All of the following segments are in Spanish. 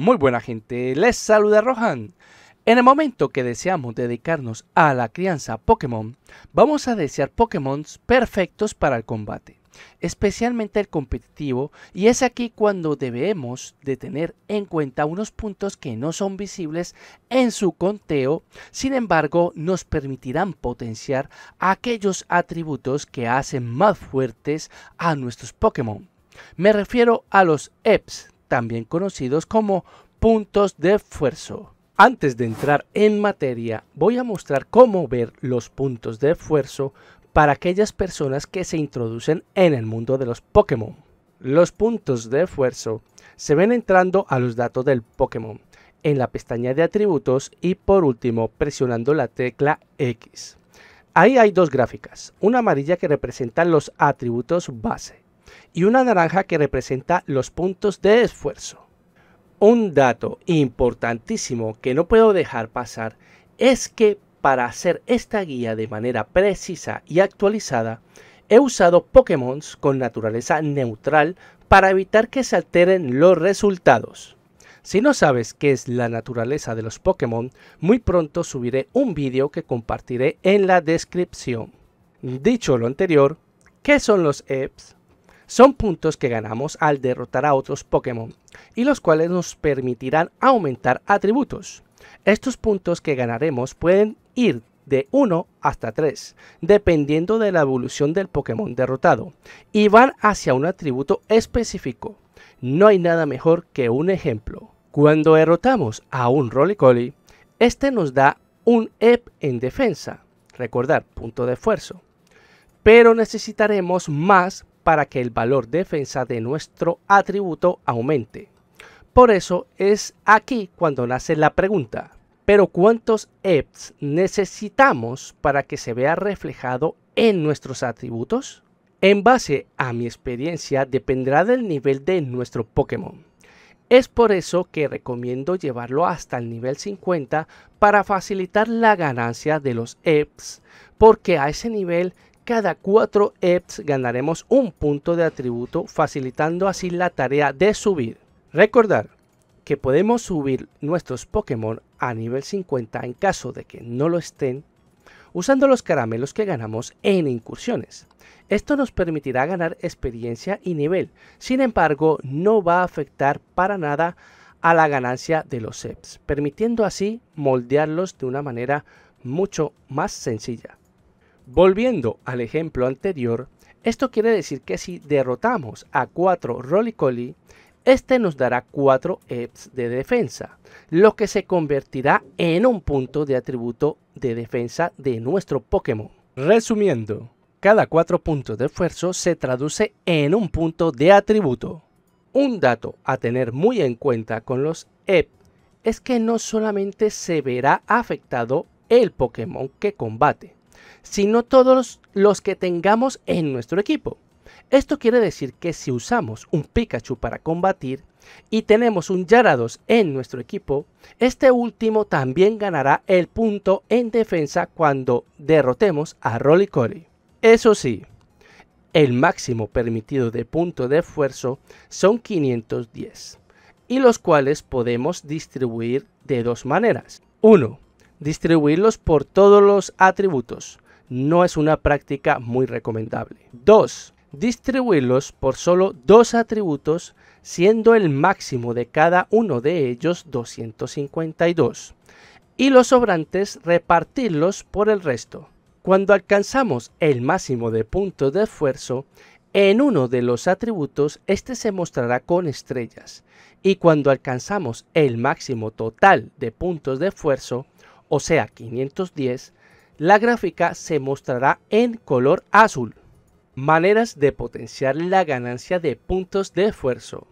Muy buena gente, les saluda Rohan. En el momento que deseamos dedicarnos a la crianza Pokémon, vamos a desear Pokémon perfectos para el combate, especialmente el competitivo, y es aquí cuando debemos de tener en cuenta unos puntos que no son visibles en su conteo, sin embargo nos permitirán potenciar aquellos atributos que hacen más fuertes a nuestros Pokémon. Me refiero a los EPs, también conocidos como puntos de esfuerzo. Antes de entrar en materia, voy a mostrar cómo ver los puntos de esfuerzo para aquellas personas que se introducen en el mundo de los Pokémon. Los puntos de esfuerzo se ven entrando a los datos del Pokémon en la pestaña de atributos y por último presionando la tecla X. Ahí hay dos gráficas, una amarilla que representa los atributos base y una naranja que representa los puntos de esfuerzo. Un dato importantísimo que no puedo dejar pasar es que para hacer esta guía de manera precisa y actualizada, he usado Pokémon con naturaleza neutral para evitar que se alteren los resultados. Si no sabes qué es la naturaleza de los Pokémon, muy pronto subiré un vídeo que compartiré en la descripción. Dicho lo anterior, ¿qué son los EPs? Son puntos que ganamos al derrotar a otros Pokémon y los cuales nos permitirán aumentar atributos. Estos puntos que ganaremos pueden ir de 1 hasta 3, dependiendo de la evolución del Pokémon derrotado, y van hacia un atributo específico. No hay nada mejor que un ejemplo. Cuando derrotamos a un Rolicoli, este nos da un EP en defensa, recordar punto de esfuerzo, pero necesitaremos más para que el valor defensa de nuestro atributo aumente. Por eso es aquí cuando nace la pregunta, pero ¿cuántos EPS necesitamos para que se vea reflejado en nuestros atributos? En base a mi experiencia dependerá del nivel de nuestro Pokémon. Es por eso que recomiendo llevarlo hasta el nivel 50 para facilitar la ganancia de los EPS, porque a ese nivel cada cuatro EPs ganaremos un punto de atributo facilitando así la tarea de subir. Recordar que podemos subir nuestros Pokémon a nivel 50 en caso de que no lo estén usando los caramelos que ganamos en incursiones. Esto nos permitirá ganar experiencia y nivel, sin embargo no va a afectar para nada a la ganancia de los EPs, permitiendo así moldearlos de una manera mucho más sencilla. Volviendo al ejemplo anterior, esto quiere decir que si derrotamos a 4 Rolicoli, este nos dará 4 EPS de defensa, lo que se convertirá en un punto de atributo de defensa de nuestro Pokémon. Resumiendo, cada 4 puntos de esfuerzo se traduce en un punto de atributo. Un dato a tener muy en cuenta con los EPS es que no solamente se verá afectado el Pokémon que combate, sino todos los que tengamos en nuestro equipo. Esto quiere decir que si usamos un Pikachu para combatir y tenemos un Yarados en nuestro equipo, este último también ganará el punto en defensa cuando derrotemos a Roly Eso sí, el máximo permitido de punto de esfuerzo son 510, y los cuales podemos distribuir de dos maneras. Uno distribuirlos por todos los atributos. No es una práctica muy recomendable. 2. Distribuirlos por solo dos atributos, siendo el máximo de cada uno de ellos 252. Y los sobrantes repartirlos por el resto. Cuando alcanzamos el máximo de puntos de esfuerzo, en uno de los atributos este se mostrará con estrellas y cuando alcanzamos el máximo total de puntos de esfuerzo, o sea 510, la gráfica se mostrará en color azul. Maneras de potenciar la ganancia de puntos de esfuerzo.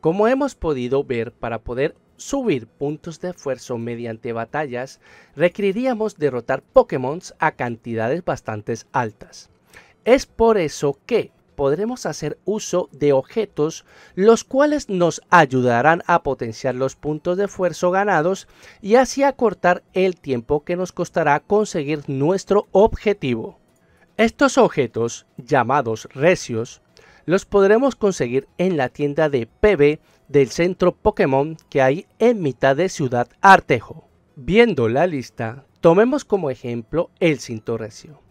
Como hemos podido ver, para poder subir puntos de esfuerzo mediante batallas, requeriríamos derrotar Pokémon a cantidades bastante altas. Es por eso que podremos hacer uso de objetos los cuales nos ayudarán a potenciar los puntos de esfuerzo ganados y así acortar el tiempo que nos costará conseguir nuestro objetivo. Estos objetos, llamados recios, los podremos conseguir en la tienda de PB del centro Pokémon que hay en mitad de Ciudad Artejo. Viendo la lista, tomemos como ejemplo el cinto recio.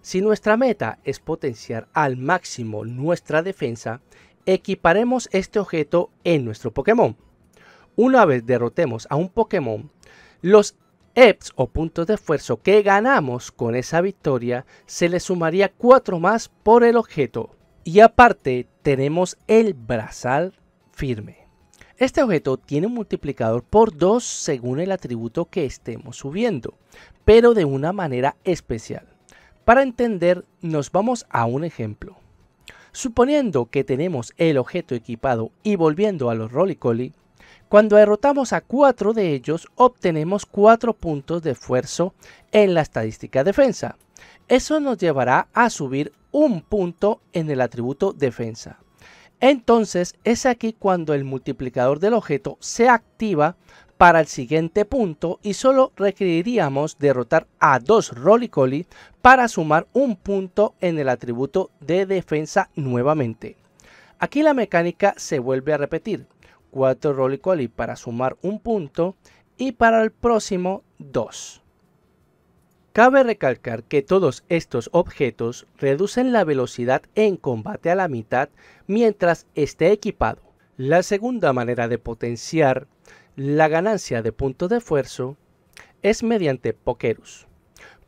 Si nuestra meta es potenciar al máximo nuestra defensa, equiparemos este objeto en nuestro Pokémon. Una vez derrotemos a un Pokémon, los EPS o puntos de esfuerzo que ganamos con esa victoria se le sumaría 4 más por el objeto. Y aparte tenemos el brazal firme. Este objeto tiene un multiplicador por 2 según el atributo que estemos subiendo, pero de una manera especial. Para entender, nos vamos a un ejemplo. Suponiendo que tenemos el objeto equipado y volviendo a los rolly cuando derrotamos a cuatro de ellos obtenemos cuatro puntos de esfuerzo en la estadística defensa. Eso nos llevará a subir un punto en el atributo defensa. Entonces es aquí cuando el multiplicador del objeto se activa para el siguiente punto y solo requeriríamos derrotar a dos Rolicoli para sumar un punto en el atributo de defensa nuevamente. Aquí la mecánica se vuelve a repetir, 4 Rolicoli para sumar un punto y para el próximo 2. Cabe recalcar que todos estos objetos reducen la velocidad en combate a la mitad mientras esté equipado. La segunda manera de potenciar la ganancia de puntos de esfuerzo es mediante Pokerus.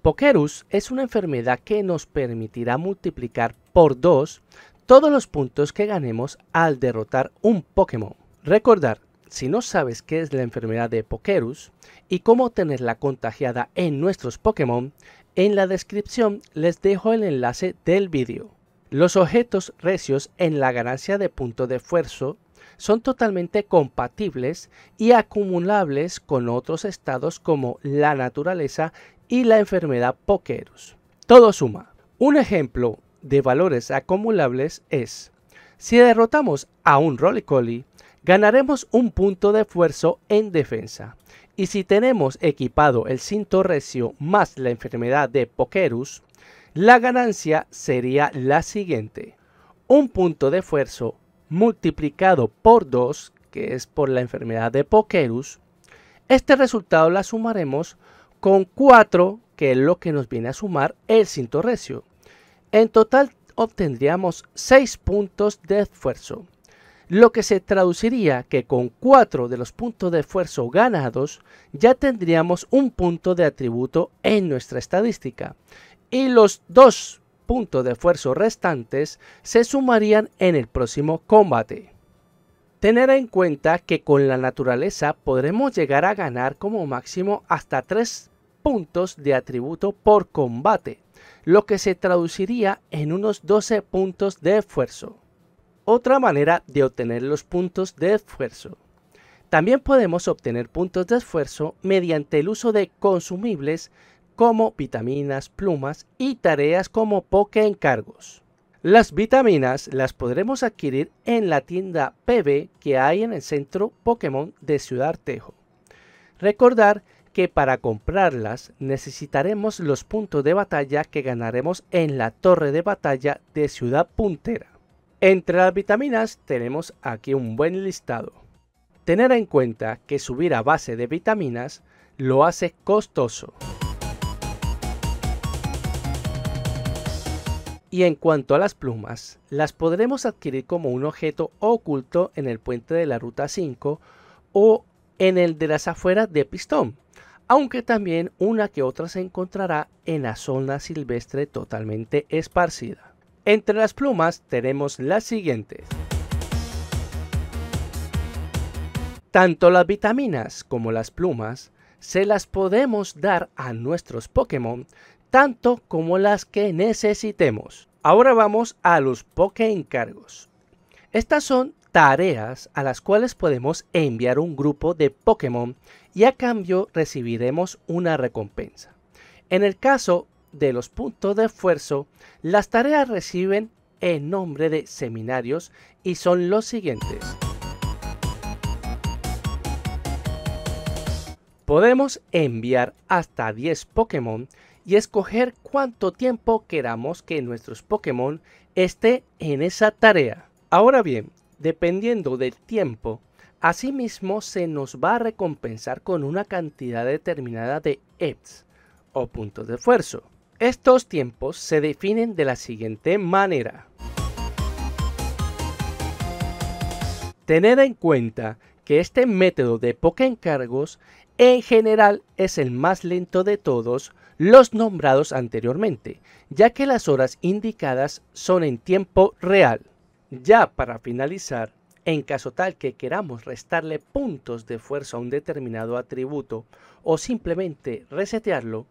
Pokerus es una enfermedad que nos permitirá multiplicar por 2 todos los puntos que ganemos al derrotar un Pokémon. Recordar, si no sabes qué es la enfermedad de Pokerus y cómo tenerla contagiada en nuestros Pokémon, en la descripción les dejo el enlace del vídeo. Los objetos recios en la ganancia de punto de esfuerzo son totalmente compatibles y acumulables con otros estados como la naturaleza y la enfermedad Pokerus. Todo suma. Un ejemplo de valores acumulables es, si derrotamos a un Roly ganaremos un punto de esfuerzo en defensa. Y si tenemos equipado el cinto recio más la enfermedad de Pokerus, la ganancia sería la siguiente. Un punto de esfuerzo multiplicado por 2, que es por la enfermedad de pokerus este resultado la sumaremos con 4, que es lo que nos viene a sumar el cinto recio. En total obtendríamos 6 puntos de esfuerzo, lo que se traduciría que con 4 de los puntos de esfuerzo ganados ya tendríamos un punto de atributo en nuestra estadística y los 2 puntos de esfuerzo restantes se sumarían en el próximo combate. Tener en cuenta que con la naturaleza podremos llegar a ganar como máximo hasta 3 puntos de atributo por combate, lo que se traduciría en unos 12 puntos de esfuerzo. Otra manera de obtener los puntos de esfuerzo. También podemos obtener puntos de esfuerzo mediante el uso de consumibles como vitaminas, plumas y tareas como poke encargos. Las vitaminas las podremos adquirir en la tienda PB que hay en el centro Pokémon de Ciudad Tejo. Recordar que para comprarlas necesitaremos los puntos de batalla que ganaremos en la torre de batalla de Ciudad Puntera. Entre las vitaminas tenemos aquí un buen listado. Tener en cuenta que subir a base de vitaminas lo hace costoso. Y en cuanto a las plumas, las podremos adquirir como un objeto oculto en el puente de la Ruta 5 o en el de las afueras de Pistón, aunque también una que otra se encontrará en la zona silvestre totalmente esparcida. Entre las plumas tenemos las siguientes. Tanto las vitaminas como las plumas se las podemos dar a nuestros Pokémon tanto como las que necesitemos. Ahora vamos a los poke encargos. Estas son tareas a las cuales podemos enviar un grupo de Pokémon y a cambio recibiremos una recompensa. En el caso de los puntos de esfuerzo, las tareas reciben el nombre de seminarios y son los siguientes. Podemos enviar hasta 10 Pokémon y escoger cuánto tiempo queramos que nuestros Pokémon esté en esa tarea. Ahora bien, dependiendo del tiempo, asimismo se nos va a recompensar con una cantidad determinada de EPS o puntos de esfuerzo. Estos tiempos se definen de la siguiente manera. Tener en cuenta que este método de poca encargos. en general es el más lento de todos los nombrados anteriormente, ya que las horas indicadas son en tiempo real. Ya para finalizar, en caso tal que queramos restarle puntos de fuerza a un determinado atributo o simplemente resetearlo,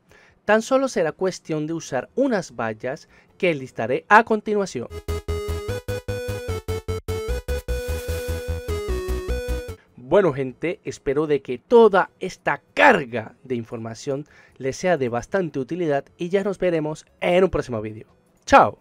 tan solo será cuestión de usar unas vallas que listaré a continuación. Bueno gente, espero de que toda esta carga de información les sea de bastante utilidad y ya nos veremos en un próximo vídeo. ¡Chao!